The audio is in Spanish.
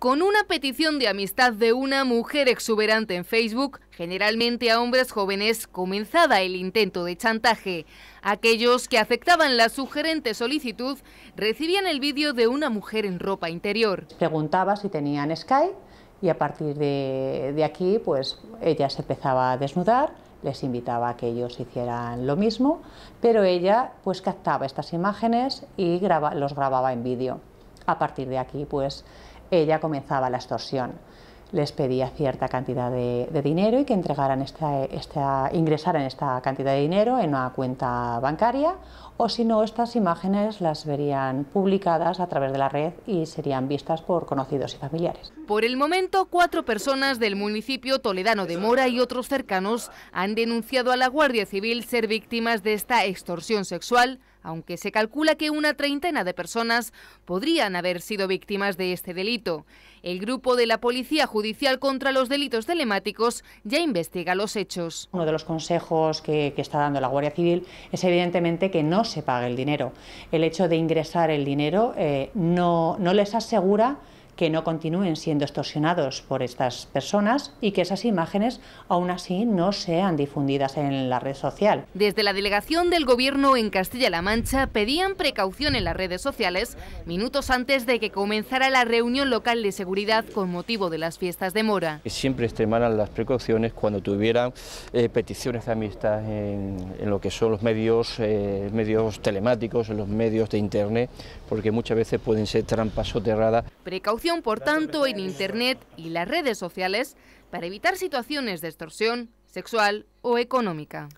Con una petición de amistad de una mujer exuberante en Facebook, generalmente a hombres jóvenes, comenzaba el intento de chantaje. Aquellos que aceptaban la sugerente solicitud recibían el vídeo de una mujer en ropa interior. Preguntaba si tenían Skype y a partir de, aquí pues ella se empezaba a desnudar les invitaba a que ellos hicieran lo mismo, pero ella pues captaba estas imágenes y los grababa en vídeo. A partir de aquí pues ella comenzaba la extorsión. Les pedía cierta cantidad de, dinero y que entregaran esta, ingresaran esta cantidad de dinero en una cuenta bancaria o si no, estas imágenes las verían publicadas a través de la red y serían vistas por conocidos y familiares. Por el momento, cuatro personas del municipio toledano de Mora y otros cercanos han denunciado a la Guardia Civil ser víctimas de esta extorsión sexual aunque se calcula que una treintena de personas podrían haber sido víctimas de este delito. El grupo de la Policía Judicial contra los Delitos Telemáticos ya investiga los hechos. Uno de los consejos que, está dando la Guardia Civil es evidentemente que no se pague el dinero. El hecho de ingresar el dinero eh, no, no les asegura que no continúen siendo extorsionados por estas personas y que esas imágenes aún así no sean difundidas en la red social. Desde la delegación del Gobierno en Castilla-La Mancha pedían precaución en las redes sociales minutos antes de que comenzara la reunión local de seguridad con motivo de las fiestas de Mora. Siempre extremaran las precauciones cuando tuvieran eh, peticiones de amistad en, lo que son los medios, eh, medios telemáticos, en los medios de Internet, porque muchas veces pueden ser trampas soterradas. Precaución por tanto, en Internet y las redes sociales para evitar situaciones de extorsión sexual o económica.